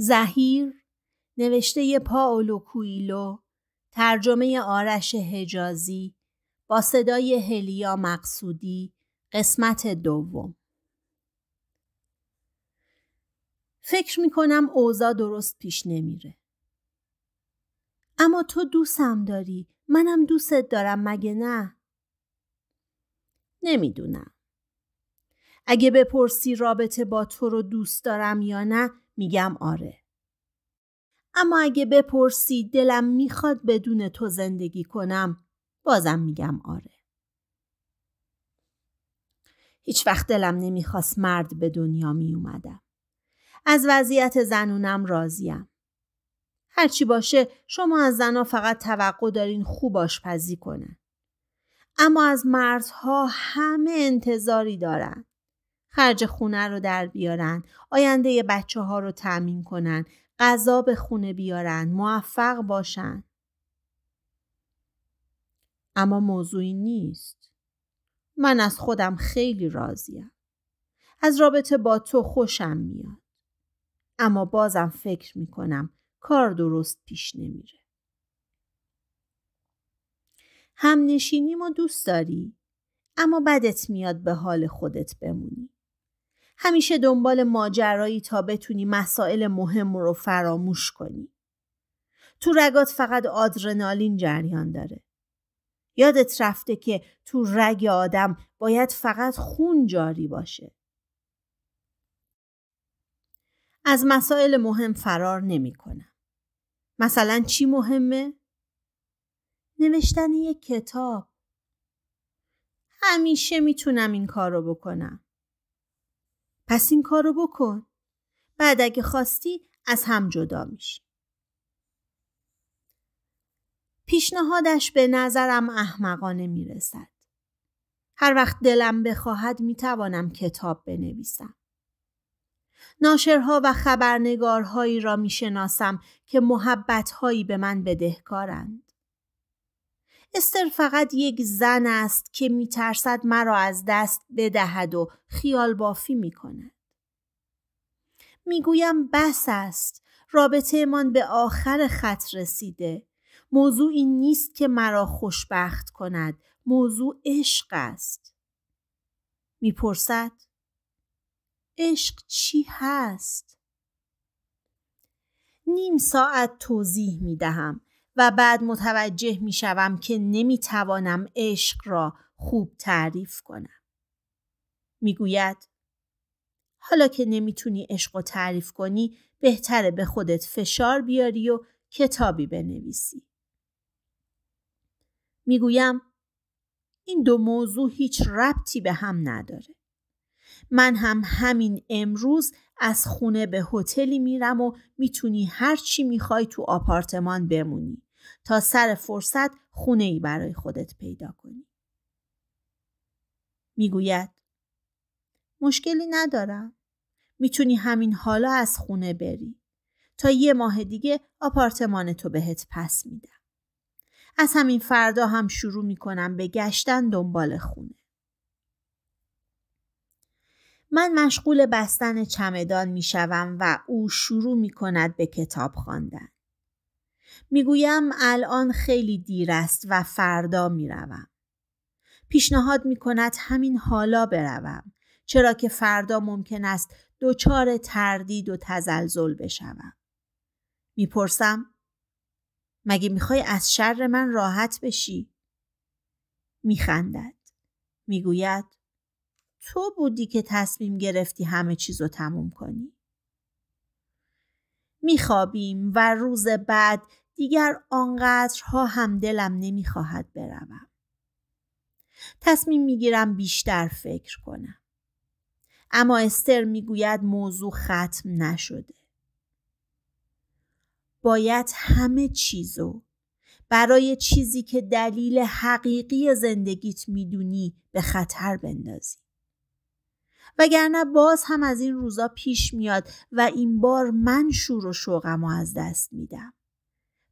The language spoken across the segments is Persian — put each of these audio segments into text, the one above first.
زهیر نوشته پاولو کویلو ترجمه آرش حجازی با صدای هلیا مقصودی قسمت دوم فکر می کنم اوضاع درست پیش نمیره. اما تو دوستم داری. منم دوستت دارم مگه نه؟ نمیدونم. اگه بپرسی رابطه با تو رو دوست دارم یا نه میگم آره. اما اگه بپرسی دلم میخواد بدون تو زندگی کنم بازم میگم آره. هیچ وقت دلم نمیخواست مرد به دنیا میومدم. از وضعیت زنونم راضیم. هرچی باشه شما از زنا فقط توقع دارین خوب آشپزی کنن. اما از مردها همه انتظاری دارن. خرج خونه رو در بیارن آینده بچه ها رو تأمین کنن غذا به خونه بیارن موفق باشن اما موضوعی نیست من از خودم خیلی راضیم از رابطه با تو خوشم میاد اما بازم فکر میکنم کار درست پیش نمیره همنشینیم ما دوست داری اما بدت میاد به حال خودت بمونی همیشه دنبال ماجرایی تا بتونی مسائل مهم رو فراموش کنی. تو رگات فقط آدرنالین جریان داره. یادت رفته که تو رگ آدم باید فقط خون جاری باشه. از مسائل مهم فرار نمی کنم. مثلا چی مهمه؟ نوشتن یک کتاب. همیشه میتونم این کار رو بکنم. پس این کار رو بکن. بعد اگه خواستی از هم جدا میشی. پیشنهادش به نظرم احمقانه میرسد. هر وقت دلم بخواهد میتوانم کتاب بنویسم. ناشرها و خبرنگارهایی را میشناسم که محبتهایی به من بدهکارند. استر فقط یک زن است که میترسد مرا از دست بدهد و خیال بافی می کند. میگویم بس است. رابطه من به آخر خط رسیده. موضوع این نیست که مرا خوشبخت کند. موضوع عشق است. میپرسد عشق چی هست؟ نیم ساعت توضیح می دهم و بعد متوجه می شوم که نمی توانم عشق را خوب تعریف کنم. می گوید حالا که نمیتونی عشق را تعریف کنی بهتره به خودت فشار بیاری و کتابی بنویسی. میگویم این دو موضوع هیچ ربطی به هم نداره. من هم همین امروز از خونه به هتلی میرم و میتونی هر چی میخوای تو آپارتمان بمونی. تا سر فرصت خونه ای برای خودت پیدا کنی. میگوید مشکلی ندارم. میتونی همین حالا از خونه بری. تا یه ماه دیگه آپارتمان تو بهت پس میدم. از همین فردا هم شروع میکنم به گشتن دنبال خونه. من مشغول بستن چمدان شوم و او شروع می کند به کتاب خواندن. میگویم الان خیلی دیر است و فردا میروم. پیشنهاد می کند همین حالا بروم چرا که فردا ممکن است دچار تردید و تزلزل بشوم. میپرسم مگه میخوای از شر من راحت بشی؟ میخندد. میگوید تو بودی که تصمیم گرفتی همه چیز رو تموم کنی. میخوابیم و روز بعد دیگر آنقدرها دلم نمیخواهد بروم. تصمیم میگیرم بیشتر فکر کنم. اما استر میگوید موضوع ختم نشده. باید همه چیزو برای چیزی که دلیل حقیقی زندگیت میدونی به خطر بندازی. وگرنه باز هم از این روزا پیش میاد و این بار من شور و شوقم و از دست میدم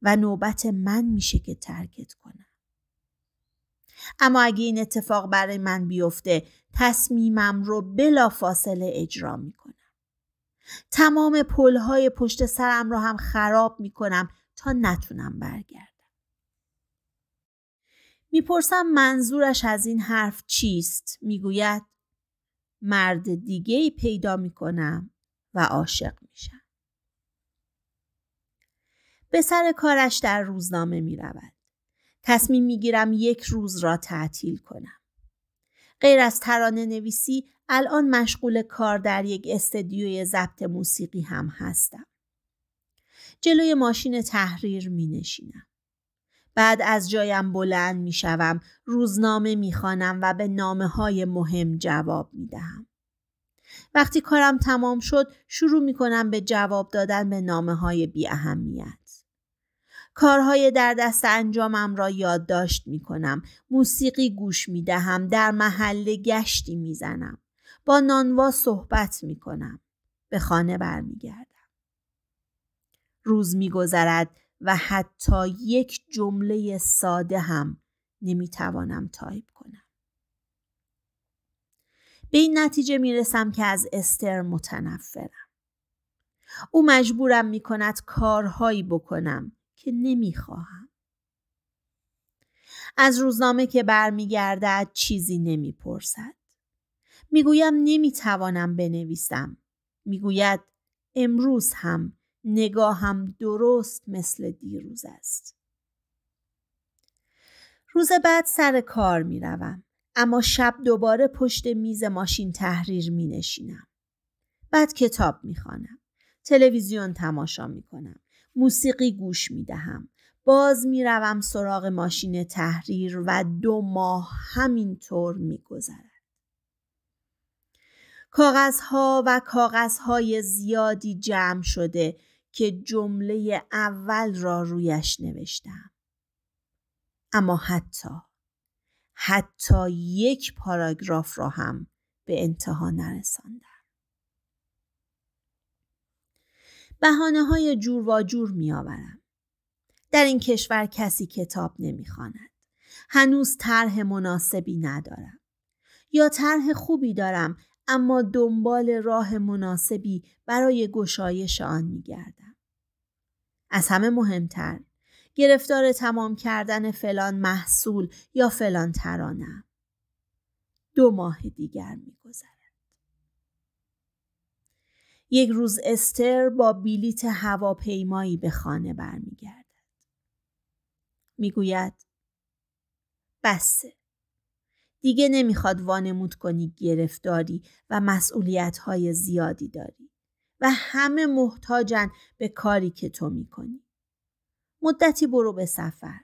و نوبت من میشه که ترکت کنم اما اگه این اتفاق برای من بیفته تصمیمم رو بلا فاصله اجرا میکنم تمام پلهای پشت سرم رو هم خراب میکنم تا نتونم برگردم میپرسم منظورش از این حرف چیست میگوید مرد دیگه ای پیدا کنم و عاشق میشم. به سر کارش در روزنامه می رود. تصمیم می گیرم یک روز را تعطیل کنم. غیر از ترانه نویسی الان مشغول کار در یک استدیوی ضبط موسیقی هم هستم. جلوی ماشین تحریر می نشینم. بعد از جایم بلند می شوم، روزنامه می و به نامه های مهم جواب می دهم. وقتی کارم تمام شد شروع می کنم به جواب دادن به نامه های بی اهمیت. کارهای در دست انجامم را یادداشت می کنم. موسیقی گوش می دهم. در محله گشتی می زنم. با نانوا صحبت می کنم. به خانه برمیگردم. روز می گذرد. و حتی یک جمله ساده هم نمیتوانم تایپ کنم. به این نتیجه میرسم که از استر متنفرم. او مجبورم میکند کارهایی بکنم که نمیخواهم. از روزنامه که برمیگردد چیزی نمیپرسد. میگویم نمیتوانم بنویسم. میگوید امروز هم نگاهم درست مثل دیروز است. روز بعد سر کار می روم. اما شب دوباره پشت میز ماشین تحریر می نشینم. بعد کتاب می خوانم تلویزیون تماشا می کنم. موسیقی گوش می دهم. باز می روم سراغ ماشین تحریر و دو ماه همینطور می گذرد. کاغذها و کاغذهای زیادی جمع شده که جمله اول را رویش نوشتم اما حتی حتی یک پاراگراف را هم به انتها نرساندم بهانه های جور و جور می آورم. در این کشور کسی کتاب نمیخواند. هنوز طرح مناسبی ندارم. یا طرح خوبی دارم اما دنبال راه مناسبی برای گشایش آن گردم. از همه مهمتر گرفتار تمام کردن فلان محصول یا فلان ترانه دو ماه دیگر میگذرد یک روز استر با بلیت هواپیمایی به خانه برمیگردد میگوید بسه دیگه نمیخواد وانمود کنی گرفتاری و مسئولیت های زیادی داری و همه محتاجن به کاری که تو میکنی. مدتی برو به سفر.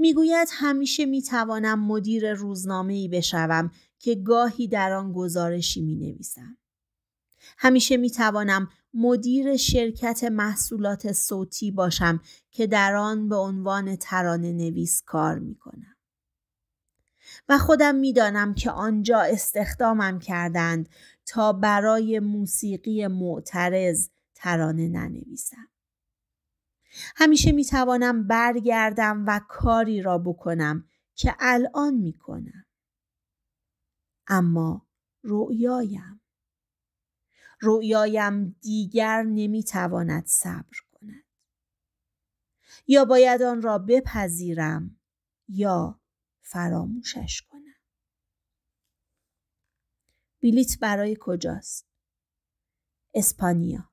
میگوید همیشه میتوانم مدیر روزنامه ای بشوم که گاهی در آن گزارشی می همیشه میتوانم مدیر شرکت محصولات صوتی باشم که در آن به عنوان ترانه نویس کار میکنم. و خودم میدانم که آنجا استخدامم کردند تا برای موسیقی معترض ترانه ننویسم. همیشه میتوانم برگردم و کاری را بکنم که الان میکنم. اما رؤیایم رؤیایم دیگر نمیتواند صبر کند یا باید آن را بپذیرم یا فراموشش کنم. بلیت برای کجاست؟ اسپانیا.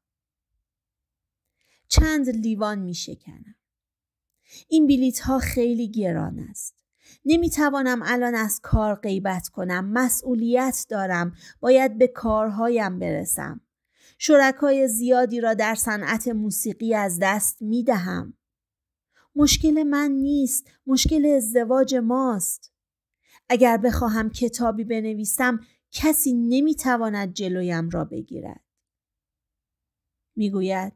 چند لیوان می این بلیت ها خیلی گران است. نمی توانم الان از کار غیبت کنم. مسئولیت دارم. باید به کارهایم برسم. شرکای زیادی را در صنعت موسیقی از دست می دهم. مشکل من نیست مشکل ازدواج ماست اگر بخواهم کتابی بنویسم کسی نمیتواند جلویم را بگیرد میگوید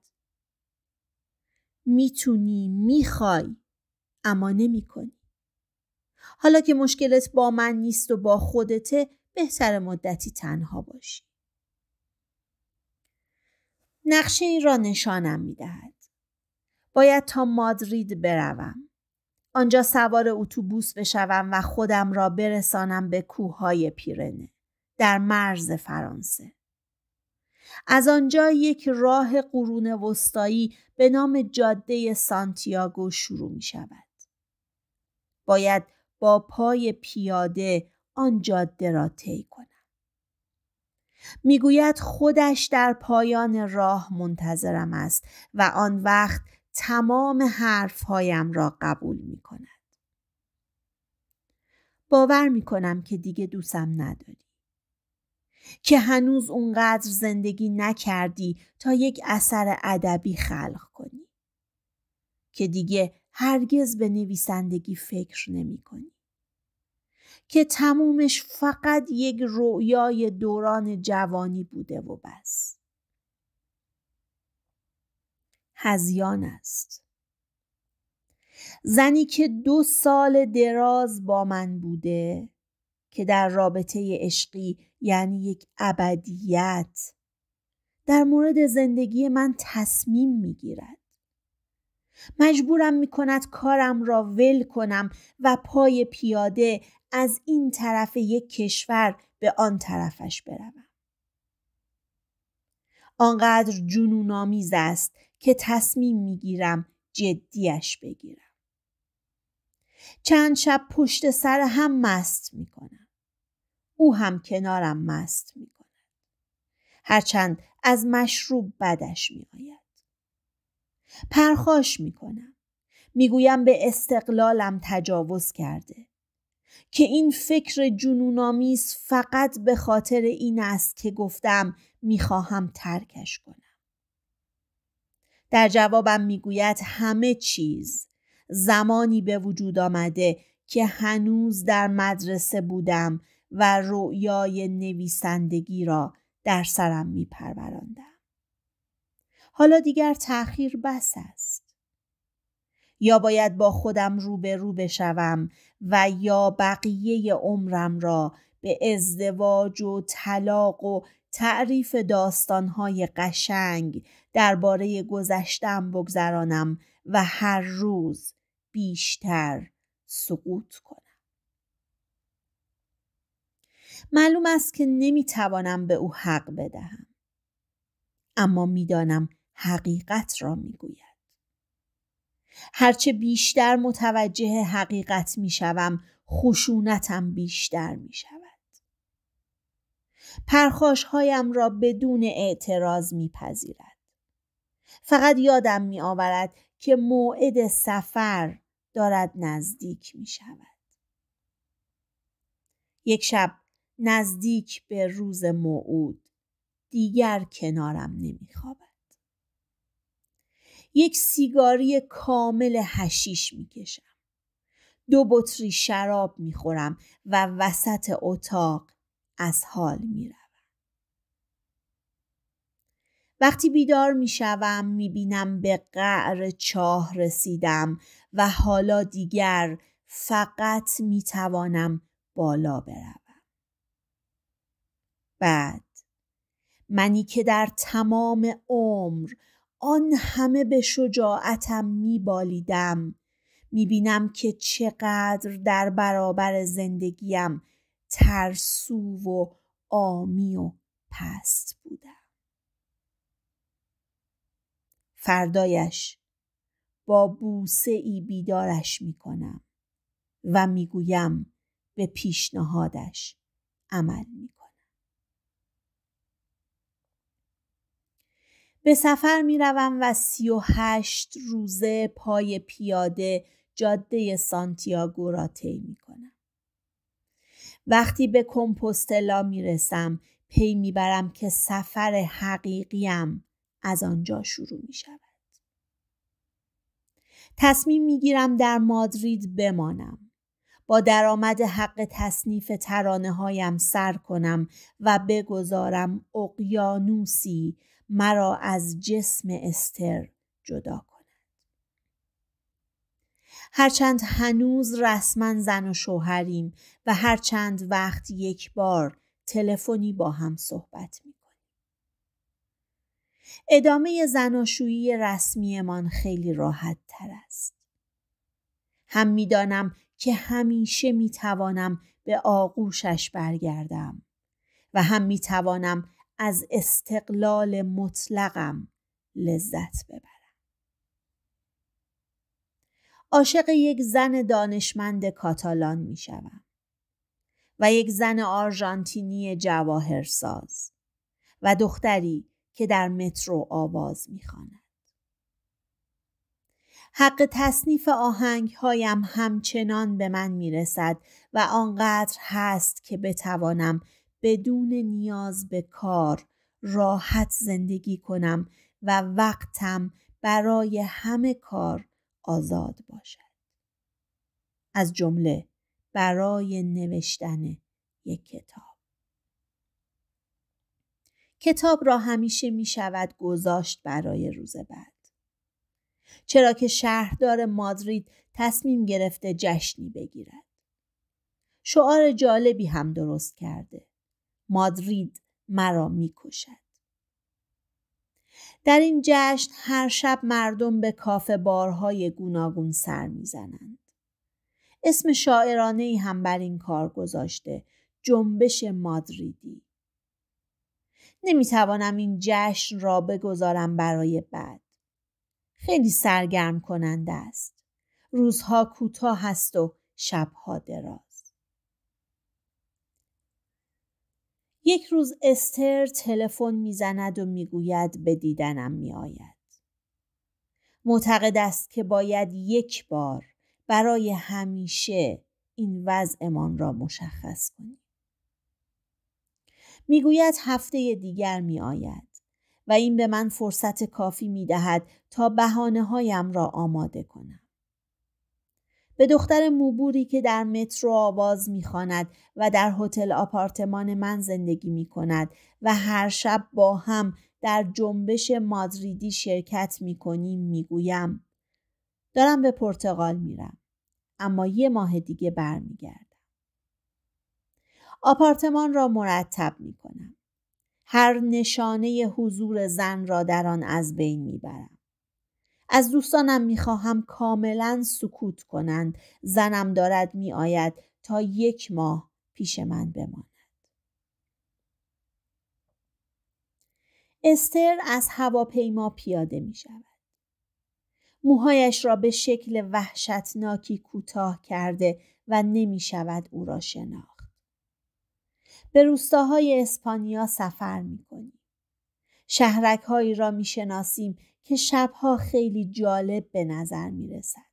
میتونی میخوای اما نمیکنی حالا که مشکلت با من نیست و با خودته بهتر مدتی تنها باشی نقشه ای را نشانم میدهد باید تا مادرید بروم. آنجا سوار اتوبوس بشوم و خودم را برسانم به کوههای پیرنه در مرز فرانسه. از آنجا یک راه قرون وسطایی به نام جاده سانتیاگو شروع می شود. باید با پای پیاده آن جاده را طی کنم. میگوید خودش در پایان راه منتظرم است و آن وقت تمام حرفهایم را قبول می کند. باور می کنم که دیگه دوستم نداری. که هنوز اونقدر زندگی نکردی تا یک اثر ادبی خلق کنی. که دیگه هرگز به نویسندگی فکر نمی کنی. که تمومش فقط یک رویای دوران جوانی بوده و بس. هزیان است زنی که دو سال دراز با من بوده که در رابطه عشقی یعنی یک ابدیت در مورد زندگی من تصمیم میگیرد مجبورم میکند کارم را ول کنم و پای پیاده از این طرف یک کشور به آن طرفش بروم آنقدر آمیز است که تصمیم میگیرم جدیش بگیرم. چند شب پشت سر هم مست میکنم. او هم کنارم مست میکند. هرچند از مشروب بدش میآید. پرخاش میکنم. میگویم به استقلالم تجاوز کرده. که این فکر جنونآمیز فقط به خاطر این است که گفتم میخواهم ترکش کنم. در جوابم میگوید همه چیز زمانی به وجود آمده که هنوز در مدرسه بودم و رویای نویسندگی را در سرم میپروراندم حالا دیگر تأخیر بس است یا باید با خودم روبرو بشوم و یا بقیه عمرم را به ازدواج و طلاق و تعریف داستانهای قشنگ درباره گذشتم بگذرانم و هر روز بیشتر سقوط کنم معلوم است که نمیتوانم به او حق بدهم اما میدانم حقیقت را میگوید هرچه بیشتر متوجه حقیقت میشوم خشونتم بیشتر میشود هایم را بدون اعتراض میپذیرد فقط یادم میآورد که موعد سفر دارد نزدیک می شود. یک شب نزدیک به روز موعود دیگر کنارم نمیخوابد. یک سیگاری کامل هشیش کشم دو بطری شراب می خورم و وسط اتاق از حال می روم. وقتی بیدار می شوم می بینم به قعر چاه رسیدم و حالا دیگر فقط می توانم بالا بروم. بعد منی که در تمام عمر آن همه به شجاعتم می بالیدم می بینم که چقدر در برابر زندگیم ترسو و آمی و پست بودم فردایش با بوسه ای بیدارش می کنم و میگویم به پیشنهادش عمل می کنم. به سفر می روم و سی و هشت روزه پای پیاده جاده سانتیاگو را طی می کنم. وقتی به کمپوستلا میرسم پی میبرم که سفر حقیقیم از آنجا شروع می شود. تصمیم میگیرم در مادرید بمانم. با درآمد حق تصنیف ترانه هایم سر کنم و بگذارم اقیانوسی مرا از جسم استر جدا هرچند هنوز رسما زن و شوهریم و هرچند وقت یک بار تلفنی با هم صحبت میکنیم ادامه زناشویی رسمیمان خیلی راحت تر است هم میدانم که همیشه میتوانم به آغوشش برگردم و هم میتوانم از استقلال مطلقم لذت ببرم عاشق یک زن دانشمند کاتالان می شوم و یک زن آرژانتینی جواهرساز و دختری که در مترو آواز می خاند. حق تصنیف آهنگ هایم همچنان به من می رسد و آنقدر هست که بتوانم بدون نیاز به کار راحت زندگی کنم و وقتم برای همه کار آزاد باشد. از جمله برای نوشتن یک کتاب. کتاب را همیشه می شود گذاشت برای روز بعد. چرا که شهردار مادرید تصمیم گرفته جشنی بگیرد. شعار جالبی هم درست کرده. مادرید مرا میکشد. در این جشن هر شب مردم به کافه بارهای گوناگون سر میزنند. اسم شاعرانه ای هم بر این کار گذاشته جنبش مادریدی. نمیتوانم این جشن را بگذارم برای بعد. خیلی سرگرم کننده است. روزها کوتاه هست و شبها دراز. یک روز استر تلفن میزند و میگوید به دیدنم میآید معتقد است که باید یک بار برای همیشه این وضعمان را مشخص کنیم میگوید هفته دیگر میآید و این به من فرصت کافی می دهد تا بهانه هایم را آماده کنم. به دختر موبوری که در مترو آواز میخواند و در هتل آپارتمان من زندگی می کند و هر شب با هم در جنبش مادریدی شرکت می کنیم می گویم. دارم به پرتغال میرم اما یه ماه دیگه برمیگردم. آپارتمان را مرتب می کنم. هر نشانه حضور زن را در آن از بین میبرم. از دوستانم میخواهم کاملا سکوت کنند زنم دارد میآید تا یک ماه پیش من بماند استر از هواپیما پیاده می شود. موهایش را به شکل وحشتناکی کوتاه کرده و نمی شود او را شناخت. به روستاهای اسپانیا سفر می شهرک هایی را می شناسیم که شبها خیلی جالب به نظر می رسد.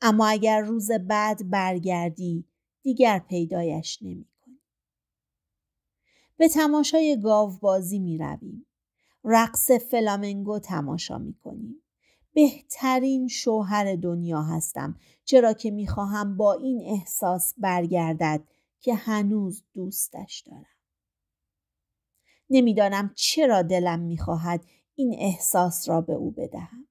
اما اگر روز بعد برگردی دیگر پیدایش نمی کنی. به تماشای گاو بازی می رویم. رقص فلامنگو تماشا می کنیم. بهترین شوهر دنیا هستم چرا که خواهم با این احساس برگردد که هنوز دوستش دارم. نمیدانم چرا دلم میخواهد این احساس را به او بدهم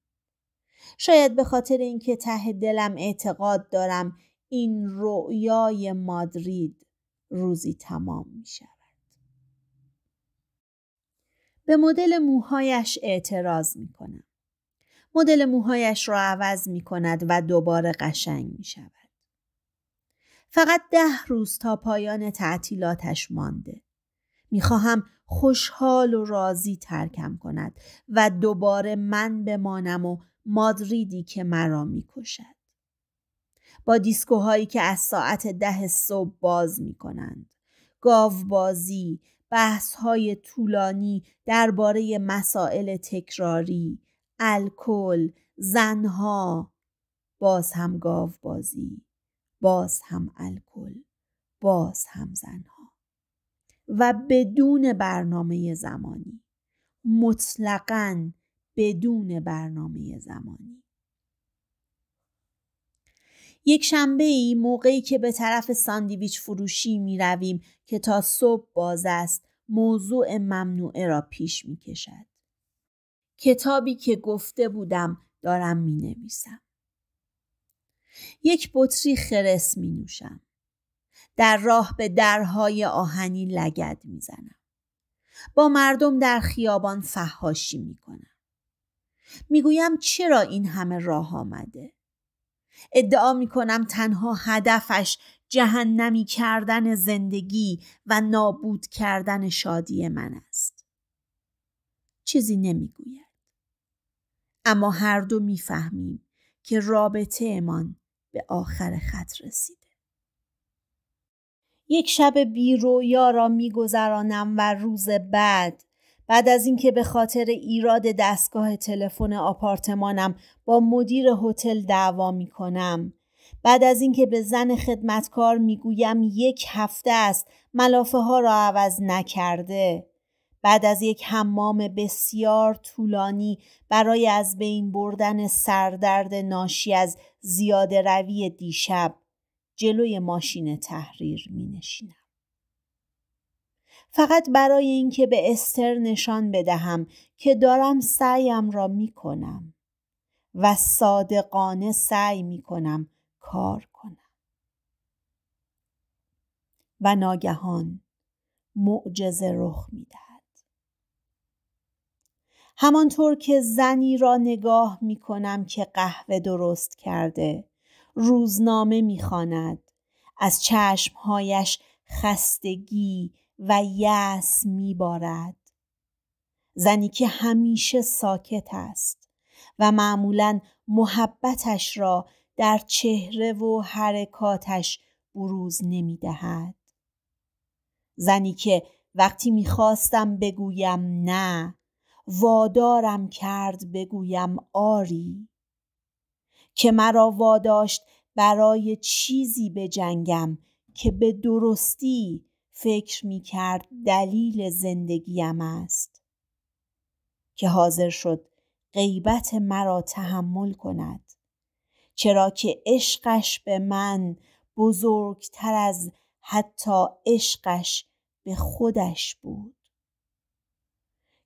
شاید به خاطر اینکه ته دلم اعتقاد دارم این رؤیای مادرید روزی تمام می شود. به مدل موهایش اعتراض می کنم. مدل موهایش را عوض می کند و دوباره قشنگ می شود. فقط ده روز تا پایان تعطیلاتش مانده. میخواهم خوشحال و راضی ترکم کند و دوباره من بمانم و مادریدی که مرا میکشد با دیسکوهایی که از ساعت ده صبح باز میکنند گاوبازی بحث های طولانی درباره مسائل تکراری، الکل، زنها، باز هم گاو بازی، باز هم الکل، باز هم زنها. و بدون برنامه زمانی مطلقا بدون برنامه زمانی یک شنبه ای موقعی که به طرف ساندیویچ فروشی می رویم که تا صبح باز است موضوع ممنوعه را پیش می کشد. کتابی که گفته بودم دارم می نویسم. یک بطری خرس می نوشم. در راه به درهای آهنی لگد میزنم با مردم در خیابان فهاشی میکنم میگویم چرا این همه راه آمده ادعا میکنم تنها هدفش جهنمی کردن زندگی و نابود کردن شادی من است چیزی نمیگوید اما هر دو میفهمیم که رابطهمان به آخر خط رسید یک شب بی رویا را گذرانم و روز بعد بعد از اینکه به خاطر ایراد دستگاه تلفن آپارتمانم با مدیر هتل دعوا می کنم. بعد از اینکه به زن خدمتکار میگویم یک هفته است ملافه ها را عوض نکرده بعد از یک حمام بسیار طولانی برای از بین بردن سردرد ناشی از زیاده روی دیشب جلوی ماشین تحریر می نشینم. فقط برای اینکه به استر نشان بدهم که دارم سعیم را می کنم و صادقانه سعی می کنم کار کنم. و ناگهان معجزه رخ می دهد. همانطور که زنی را نگاه می کنم که قهوه درست کرده روزنامه میخواند از چشمهایش خستگی و یس میبارد زنی که همیشه ساکت است و معمولا محبتش را در چهره و حرکاتش بروز نمیدهد زنی که وقتی میخواستم بگویم نه وادارم کرد بگویم آری که مرا واداشت برای چیزی به جنگم که به درستی فکر می کرد دلیل زندگیم است که حاضر شد غیبت مرا تحمل کند چرا که عشقش به من بزرگتر از حتی عشقش به خودش بود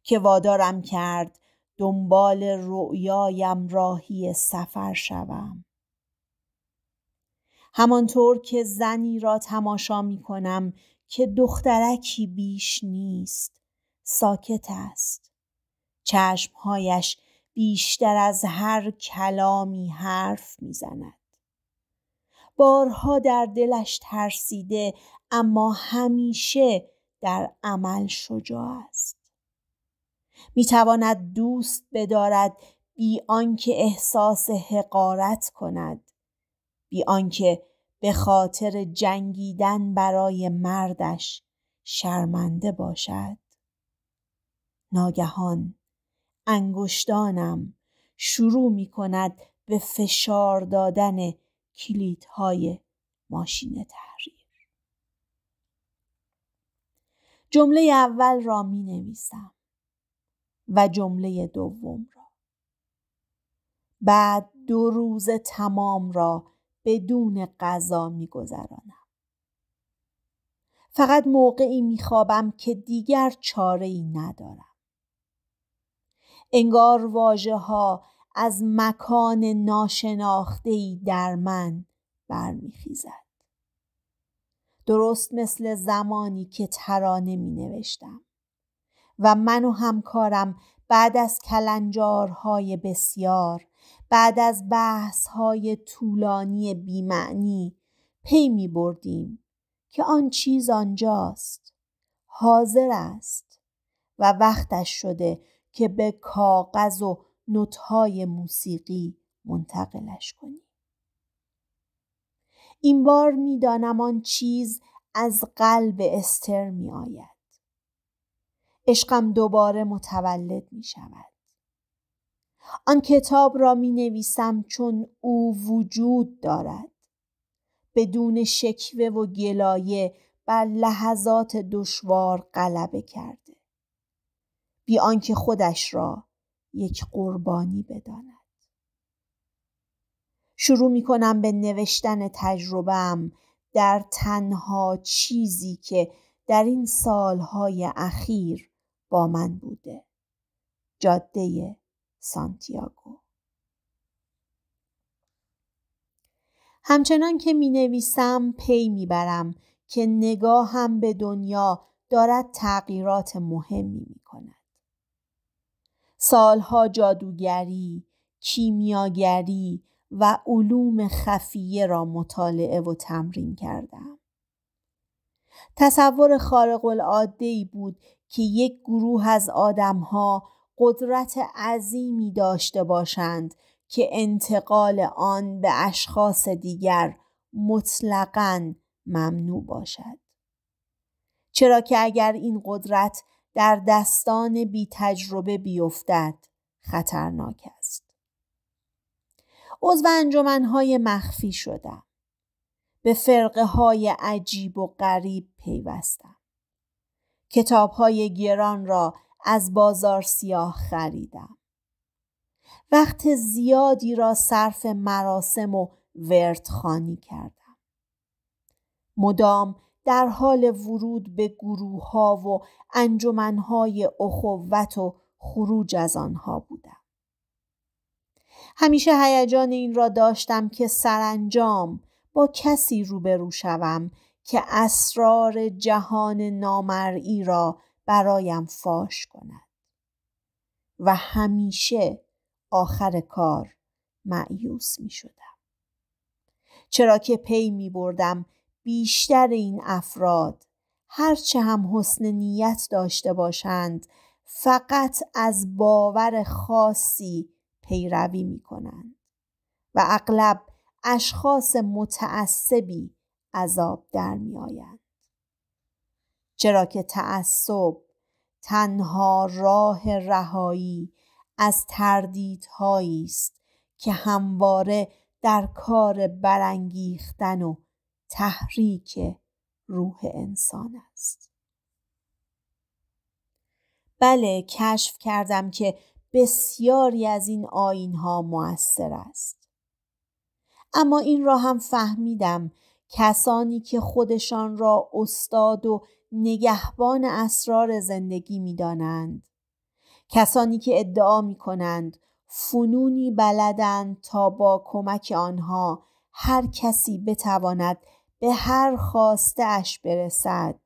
که وادارم کرد دنبال رؤیایم راهی سفر شوم همانطور که زنی را تماشا می کنم که دخترکی بیش نیست ساکت است چشمهایش بیشتر از هر کلامی حرف زند. بارها در دلش ترسیده اما همیشه در عمل شجاع است میتواند دوست بدارد بی آنکه احساس حقارت کند بی آنکه به خاطر جنگیدن برای مردش شرمنده باشد ناگهان انگشتانم شروع می کند به فشار دادن کلیدهای ماشین تحریر جمله اول را می نویسم و جمله دوم را بعد دو روز تمام را بدون غذا میگذرانم فقط موقعی میخوابم که دیگر چاره ای ندارم انگار واجه ها از مکان ناشناخته ای در من برمیخیزد درست مثل زمانی که ترانه می نوشتم و من و همکارم بعد از کلنجارهای بسیار بعد از بحثهای طولانی بیمعنی پی می بردیم که آن چیز آنجاست حاضر است و وقتش شده که به کاغذ و نوتهای موسیقی منتقلش کنیم این بار میدانم آن چیز از قلب استر می آید عشقم دوباره متولد می شود. آن کتاب را می نویسم چون او وجود دارد. بدون شکوه و گلایه بر لحظات دشوار غلبه کرده. بی آنکه خودش را یک قربانی بداند. شروع می کنم به نوشتن تجربم در تنها چیزی که در این سالهای اخیر با من بوده جاده سانتیاگو همچنان که می نویسم پی می برم که نگاهم به دنیا دارد تغییرات مهمی می کند. سالها جادوگری، کیمیاگری و علوم خفیه را مطالعه و تمرین کردم. تصور خارق العاده ای بود که یک گروه از آدمها قدرت عظیمی داشته باشند که انتقال آن به اشخاص دیگر مطلقا ممنوع باشد چرا که اگر این قدرت در دستان بی تجربه بیفتد خطرناک است عضو انجمنهای مخفی شدم به فرقه های عجیب و غریب پیوستم کتابهای گران را از بازار سیاه خریدم وقت زیادی را صرف مراسم و وردخانی کردم مدام در حال ورود به گروه ها و انجمنهای اخوت و خروج از آنها بودم همیشه هیجان این را داشتم که سرانجام با کسی روبرو شوم که اسرار جهان نامرئی را برایم فاش کند و همیشه آخر کار معیوس می شدم. چرا که پی می بردم بیشتر این افراد هرچه هم حسن نیت داشته باشند فقط از باور خاصی پیروی می کنند و اغلب اشخاص متعصبی عذاب در می آید چرا که تعصب تنها راه رهایی از تردیدهایی است که همواره در کار برانگیختن و تحریک روح انسان است بله کشف کردم که بسیاری از این آینها مؤثر است اما این را هم فهمیدم کسانی که خودشان را استاد و نگهبان اسرار زندگی می دانند. کسانی که ادعا می کنند فنونی بلدند تا با کمک آنها هر کسی بتواند به هر خواسته اش برسد.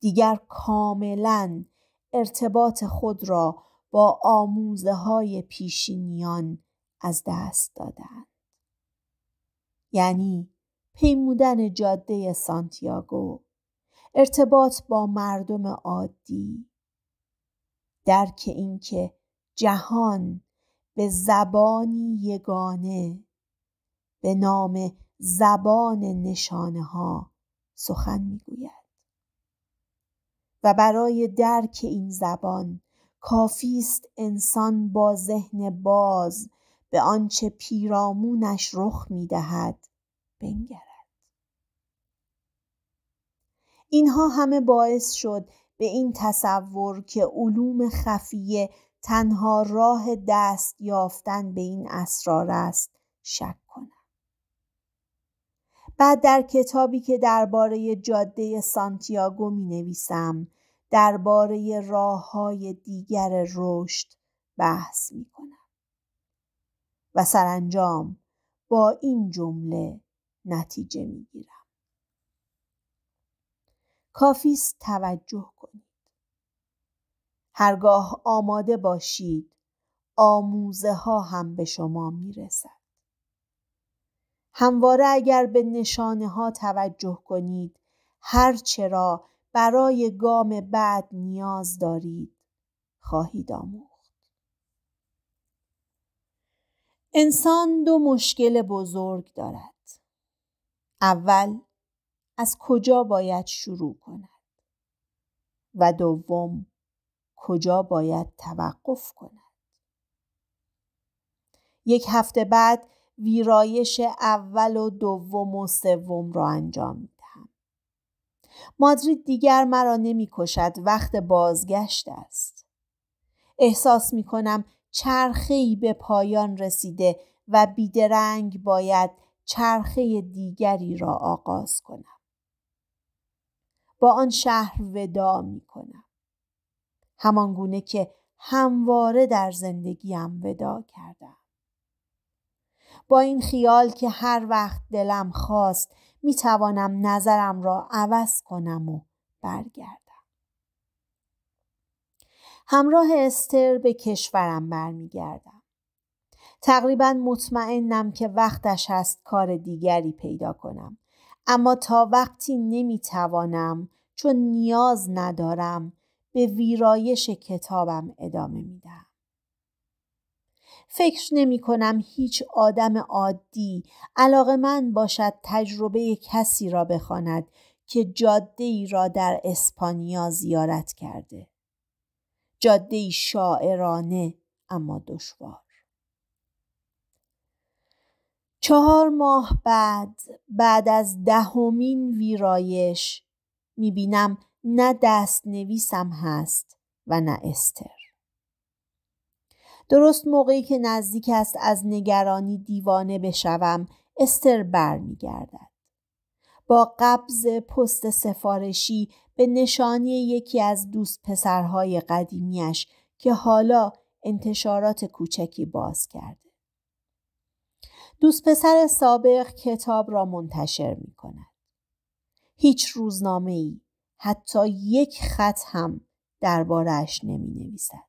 دیگر کاملا ارتباط خود را با آموزه های پیشینیان از دست دادند. یعنی پیمودن جاده سانتیاگو ارتباط با مردم عادی درک اینکه جهان به زبانی یگانه به نام زبان نشانه ها سخن میگوید و برای درک این زبان کافی است انسان با ذهن باز به آنچه پیرامونش رخ میدهد بنگرد اینها همه باعث شد به این تصور که علوم خفیه تنها راه دست یافتن به این اسرار است شک کنم بعد در کتابی که درباره جاده سانتیاگو می نویسم درباره راه های دیگر رشد بحث می کنم و سرانجام با این جمله نتیجه می گیرم. است توجه کنید. هرگاه آماده باشید آموزه ها هم به شما میرسد. همواره اگر به نشانه ها توجه کنید هر چرا برای گام بعد نیاز دارید خواهید آموخت. انسان دو مشکل بزرگ دارد. اول از کجا باید شروع کند و دوم کجا باید توقف کند یک هفته بعد ویرایش اول و دوم و سوم را انجام میدهم مادرید دیگر مرا نمیکشد وقت بازگشت است احساس می کنم چرخه به پایان رسیده و بیدرنگ باید چرخه دیگری را آغاز کنم با آن شهر ودا می کنم. همان گونه که همواره در زندگیم ودا کردم. با این خیال که هر وقت دلم خواست می توانم نظرم را عوض کنم و برگردم. همراه استر به کشورم برمیگردم. تقریبا مطمئنم که وقتش هست کار دیگری پیدا کنم. اما تا وقتی نمیتوانم چون نیاز ندارم به ویرایش کتابم ادامه میدم. فکر نمی کنم هیچ آدم عادی علاقه من باشد تجربه کسی را بخواند که جاده ای را در اسپانیا زیارت کرده. جاده شاعرانه اما دشوار. چهار ماه بعد بعد از دهمین ویرایش میبینم نه دست نویسم هست و نه استر درست موقعی که نزدیک است از نگرانی دیوانه بشوم استر برمیگردد با قبض پست سفارشی به نشانی یکی از دوست پسرهای قدیمیش که حالا انتشارات کوچکی باز کرده دوست پسر سابق کتاب را منتشر می کند. هیچ روزنامه ای حتی یک خط هم دربارش نمی نویسد.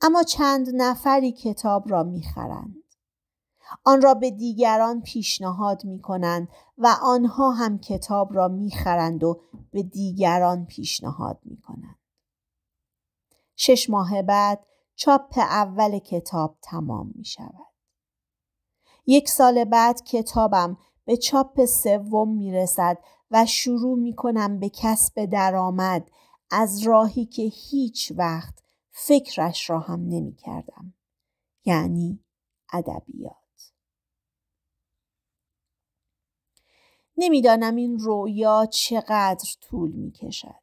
اما چند نفری کتاب را می خرند. آن را به دیگران پیشنهاد می کنند و آنها هم کتاب را می خرند و به دیگران پیشنهاد می کنند. شش ماه بعد چاپ اول کتاب تمام می شود. یک سال بعد کتابم به چاپ سوم میرسد و شروع میکنم به کسب درآمد از راهی که هیچ وقت فکرش را هم نمیکردم یعنی ادبیات نمیدانم این رویا چقدر طول می کشد.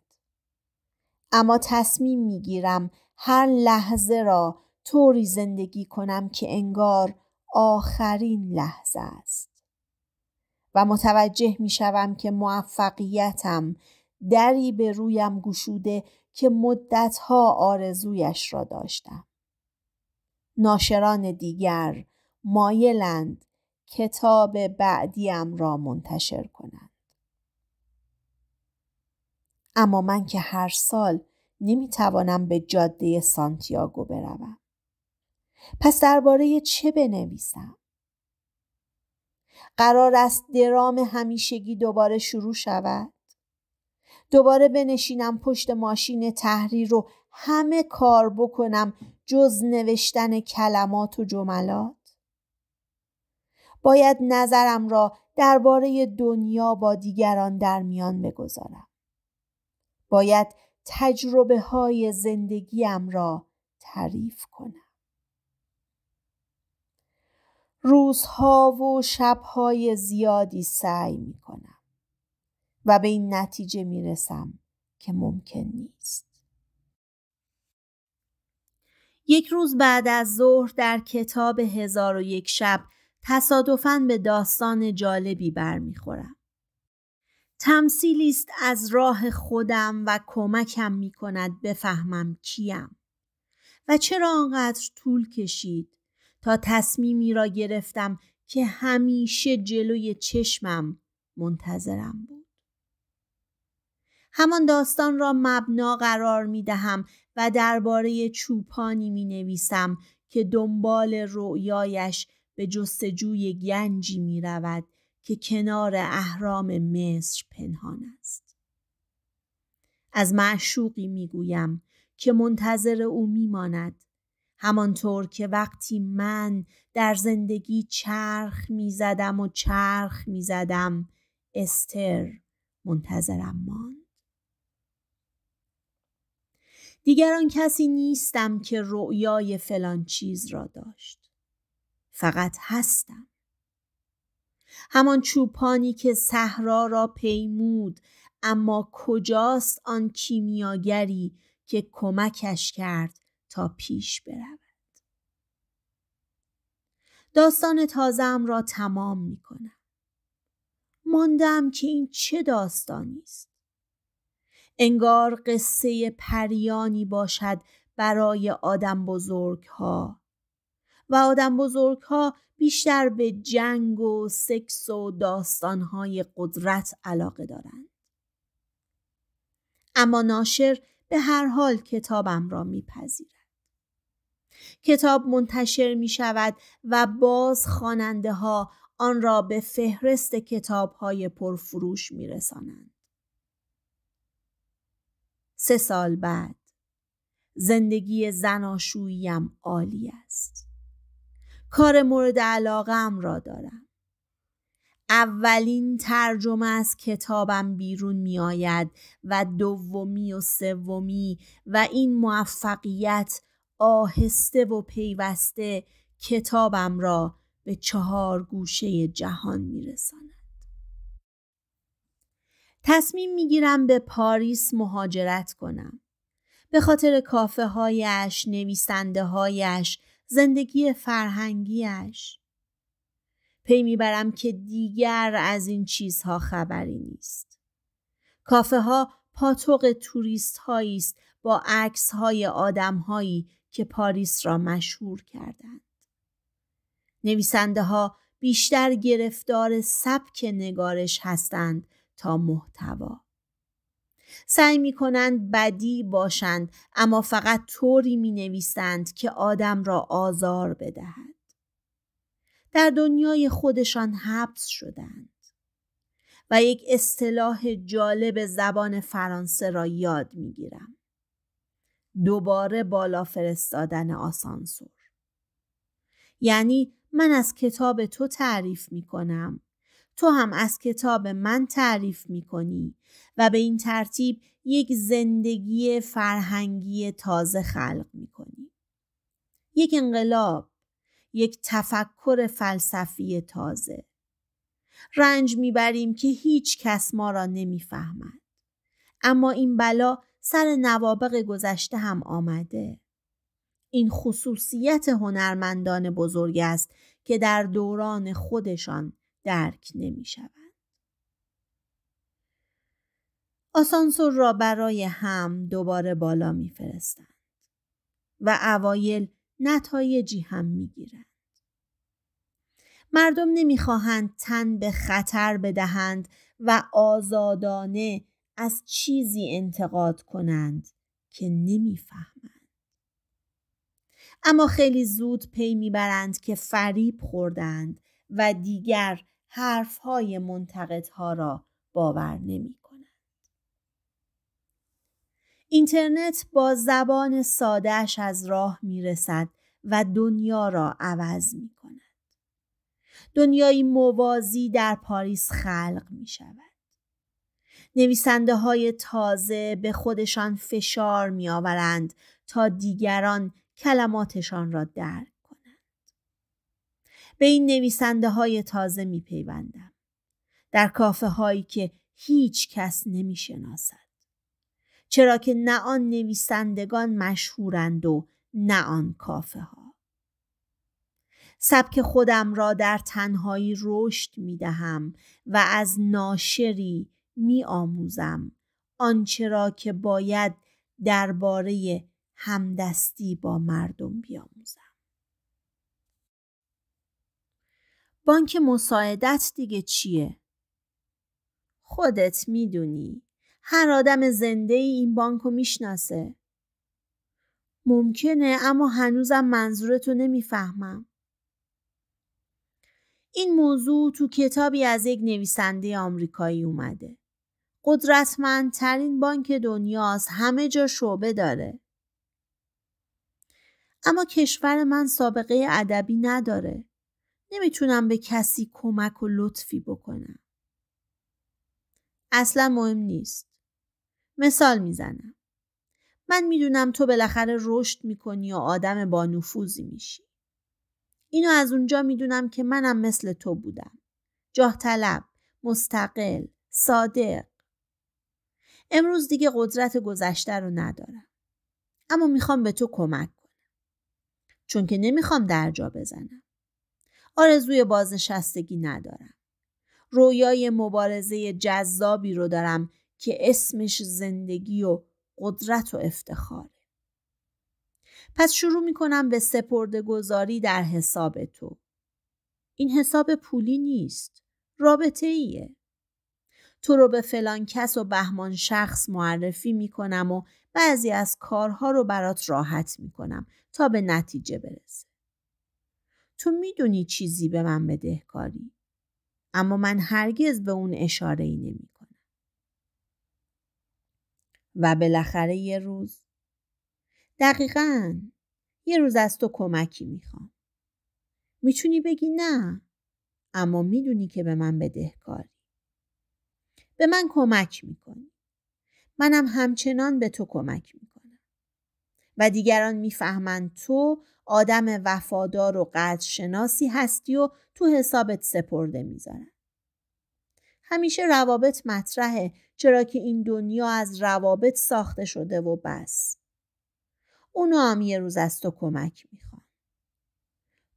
اما تصمیم میگیرم هر لحظه را طوری زندگی کنم که انگار آخرین لحظه است و متوجه می شوم که موفقیتم دری به رویم گشوده که مدتها آرزویش را داشتم. ناشران دیگر مایلند کتاب بعدیم را منتشر کنند. اما من که هر سال نمی توانم به جاده سانتیاگو بروم. پس درباره چه بنویسم؟ قرار است درام همیشگی دوباره شروع شود دوباره بنشینم پشت ماشین تحریر رو همه کار بکنم جز نوشتن کلمات و جملات باید نظرم را درباره دنیا با دیگران در میان بگذارم باید تجربه های زندگیم را تعریف کنم روزها و شبهای زیادی سعی می کنم و به این نتیجه می رسم که ممکن نیست. یک روز بعد از ظهر در کتاب هزار و یک شب تصادفاً به داستان جالبی برمیخورم. تمثیلی است از راه خودم و کمکم می کند بفهمم کیم و چرا آنقدر طول کشید تا تصمیمی را گرفتم که همیشه جلوی چشمم منتظرم بود. همان داستان را مبنا قرار می دهم و درباره چوپانی می نویسم که دنبال رؤیایش به جستجوی گنجی می رود که کنار اهرام مصر پنهان است. از معشوقی می گویم که منتظر او می ماند همانطور که وقتی من در زندگی چرخ میزدم و چرخ میزدم استر منتظرم ماند دیگران کسی نیستم که رؤیای فلان چیز را داشت فقط هستم همان چوپانی که صحرا را پیمود اما کجاست آن کیمیاگری که کمکش کرد تا پیش برود. داستان تازم را تمام می کنم. ماندم که این چه داستانی است. انگار قصه پریانی باشد برای آدم بزرگ ها و آدم بزرگ ها بیشتر به جنگ و سکس و داستان های قدرت علاقه دارند. اما ناشر به هر حال کتابم را میپذیرد. کتاب منتشر می شود و باز خواننده ها آن را به فهرست کتاب های پرفروش می رسانند. سه سال بعد زندگی زناشوییم عالی است. کار مورد علاقم را دارم. اولین ترجمه از کتابم بیرون می آید و دومی و سومی و این موفقیت آهسته و پیوسته کتابم را به چهار گوشه جهان میرساند تصمیم میگیرم به پاریس مهاجرت کنم به خاطر کافه هایش، نویسنده هایش، زندگی فرهنگیش پی میبرم که دیگر از این چیزها خبری نیست کافه ها پاتوق توریست است با عکس های که پاریس را مشهور کردند. نویسنده ها بیشتر گرفتار سبک نگارش هستند تا محتوا. سعی می کنند بدی باشند اما فقط طوری می نویسند که آدم را آزار بدهد. در دنیای خودشان حبس شدند و یک اصطلاح جالب زبان فرانسه را یاد می گیرم. دوباره بالا فرستادن آسانسور یعنی من از کتاب تو تعریف می کنم تو هم از کتاب من تعریف می کنی و به این ترتیب یک زندگی فرهنگی تازه خلق می کنی. یک انقلاب، یک تفکر فلسفی تازه. رنج میبریم که هیچ کس ما را نمیفهمد. اما این بلا سر نوابق گذشته هم آمده. این خصوصیت هنرمندان بزرگ است که در دوران خودشان درک نمی شود. آسانسور را برای هم دوباره بالا می فرستند و اوایل نتایجی هم می گیرند. مردم نمیخواهند تن به خطر بدهند و آزادانه از چیزی انتقاد کنند که نمیفهمند اما خیلی زود پی میبرند که فریب خوردند و دیگر حرفهای منتقدها را باور نمی کنند. اینترنت با زبان سادهش از راه میرسد و دنیا را عوض می کند. دنیایی موازی در پاریس خلق می شود. نویسنده های تازه به خودشان فشار می آورند تا دیگران کلماتشان را درک کنند. به این نویسنده های تازه می پیوندم. در کافه هایی که هیچ کس نمی شناسد. چرا که نه آن نویسندگان مشهورند و نه آن کافه ها. سبک خودم را در تنهایی رشد می دهم و از ناشری می آموزم آنچه را که باید درباره همدستی با مردم بیاموزم بانک مساعدت دیگه چیه؟ خودت میدونی هر آدم زنده ای این بانک رو میشناسه ممکنه اما هنوزم منظورتو نمیفهمم این موضوع تو کتابی از یک نویسنده آمریکایی اومده قدرتمندترین بانک دنیاست همه جا شعبه داره اما کشور من سابقه ادبی نداره نمیتونم به کسی کمک و لطفی بکنم اصلا مهم نیست مثال میزنم من میدونم تو بالاخره رشد میکنی و آدم با نفوذی میشی اینو از اونجا میدونم که منم مثل تو بودم جاه مستقل صادق امروز دیگه قدرت گذشته رو ندارم. اما میخوام به تو کمک کنم. چون که نمیخوام جا بزنم. آرزوی بازنشستگی ندارم. رویای مبارزه جذابی رو دارم که اسمش زندگی و قدرت و افتخاره. پس شروع میکنم به سپرده گذاری در حساب تو. این حساب پولی نیست. رابطه ایه. تو رو به فلان کس و بهمان شخص معرفی میکنم و بعضی از کارها رو برات راحت میکنم تا به نتیجه برسه. تو میدونی چیزی به من بدهکاری اما من هرگز به اون اشاره ای نمی کنم. و بالاخره یه روز دقیقا یه روز از تو کمکی میخوام. میتونی بگی نه اما میدونی که به من بدهکاری. به من کمک میکنی منم همچنان به تو کمک میکنم و دیگران میفهمند تو آدم وفادار و قدرشناسی هستی و تو حسابت سپرده میذارن همیشه روابط مطرحه چرا که این دنیا از روابط ساخته شده و بس اونا هم یه روز از تو کمک میخوان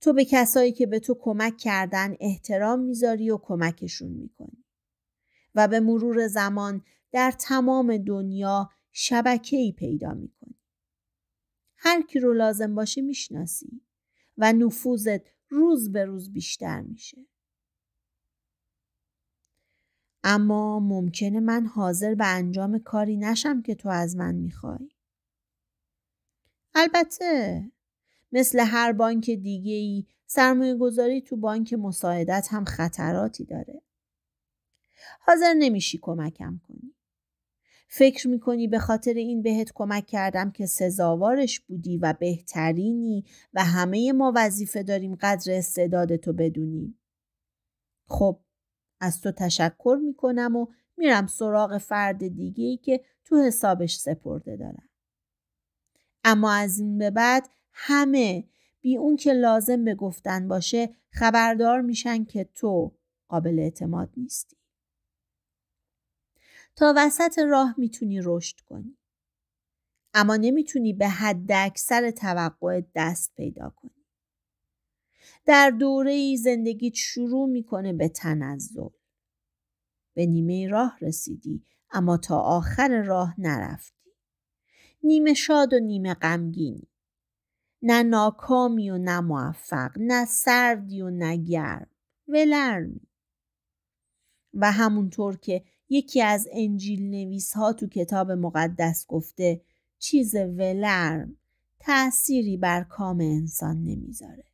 تو به کسایی که به تو کمک کردن احترام میذاری و کمکشون میکنی و به مرور زمان در تمام دنیا شبکه ای پیدا می کنی. هر کی رو لازم باشه میشناسی و نفوذت روز به روز بیشتر میشه. اما ممکنه من حاضر به انجام کاری نشم که تو از من میخوای. البته مثل هر بانک دیگه ای سرمایه گذاری تو بانک مساعدت هم خطراتی داره. حاضر نمیشی کمکم کنی فکر میکنی به خاطر این بهت کمک کردم که سزاوارش بودی و بهترینی و همه ما وظیفه داریم قدر استعداد تو بدونیم خب از تو تشکر میکنم و میرم سراغ فرد دیگه ای که تو حسابش سپرده دارم اما از این به بعد همه بی اون که لازم به گفتن باشه خبردار میشن که تو قابل اعتماد نیستی تا وسط راه میتونی رشد کنی. اما نمیتونی به حد اکثر توقع دست پیدا کنی. در دوره ای زندگیت شروع میکنه به تنزل. به نیمه راه رسیدی اما تا آخر راه نرفتی. نیمه شاد و نیمه غمگینی. نه ناکامی و نه موفق، نه سردی و نه گرم، ولرمی. و همونطور که یکی از انجیل نویس ها تو کتاب مقدس گفته چیز ولرم تأثیری بر کام انسان نمیذاره.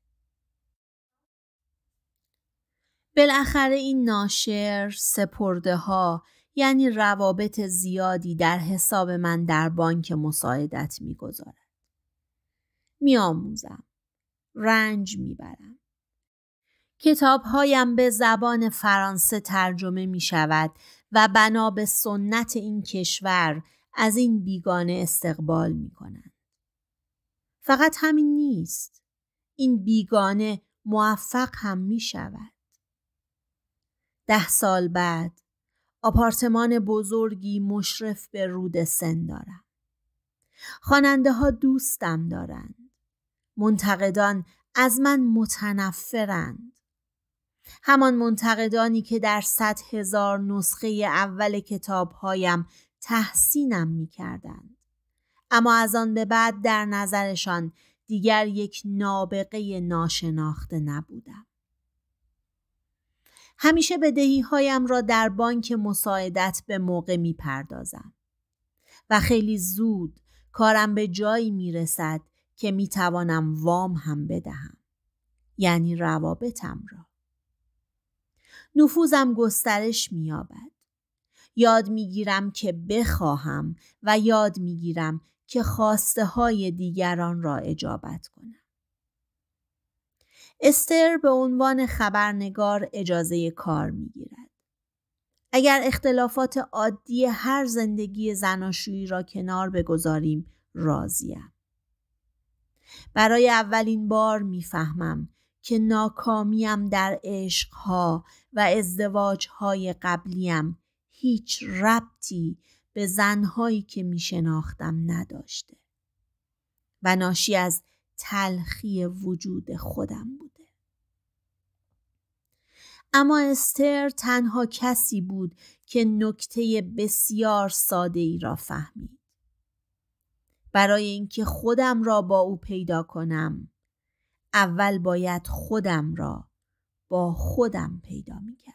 بالاخره این ناشر سپرده ها یعنی روابط زیادی در حساب من در بانک مساعدت میگذارد. میآموزم. رنج میبرم. هایم به زبان فرانسه ترجمه می شود و بنا به سنت این کشور از این بیگانه استقبال می کنند. فقط همین نیست. این بیگانه موفق هم می شود. ده سال بعد آپارتمان بزرگی مشرف به رود سن دارم. خواننده ها دوستم دارند. منتقدان از من متنفرند. همان منتقدانی که در صد هزار نسخه اول کتابهایم تحسینم می کردن اما از آن به بعد در نظرشان دیگر یک نابغه ناشناخته نبودم. همیشه بدهی هایم را در بانک مساعدت به موقع می پردازم. و خیلی زود کارم به جایی می رسد که می توانم وام هم بدهم. یعنی روابطم را. نفوذم گسترش مییابد یاد میگیرم که بخواهم و یاد میگیرم که خواسته های دیگران را اجابت کنم استر به عنوان خبرنگار اجازه کار میگیرد اگر اختلافات عادی هر زندگی زناشویی را کنار بگذاریم راضیم برای اولین بار میفهمم که ناکامیم در عشقها و ازدواجهای قبلیم هیچ ربطی به زنهایی که میشناختم نداشته و ناشی از تلخی وجود خودم بوده اما استر تنها کسی بود که نکته بسیار ساده ای را فهمید برای اینکه خودم را با او پیدا کنم اول باید خودم را با خودم پیدا می کردم.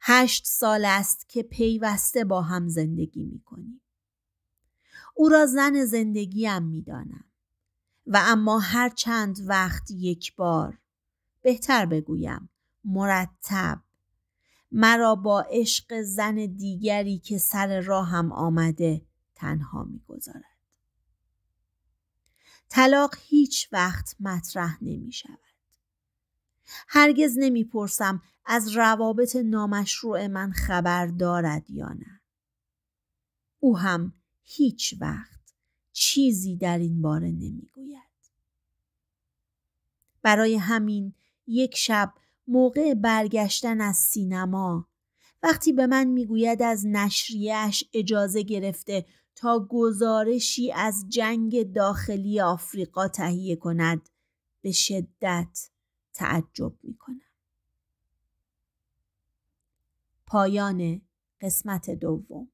هشت سال است که پیوسته با هم زندگی می کنیم. او را زن زندگیم می دانم. و اما هر چند وقت یک بار بهتر بگویم مرتب مرا با عشق زن دیگری که سر راهم آمده تنها میگذارد طلاق هیچ وقت مطرح نمی شود. هرگز نمیپرسم از روابط نامشروع من خبر دارد یا نه. او هم هیچ وقت چیزی در این باره نمیگوید. برای همین یک شب موقع برگشتن از سینما وقتی به من میگوید از نشریهش اجازه گرفته تا گزارشی از جنگ داخلی آفریقا تهیه کند به شدت تعجب می کند. پایان قسمت دوم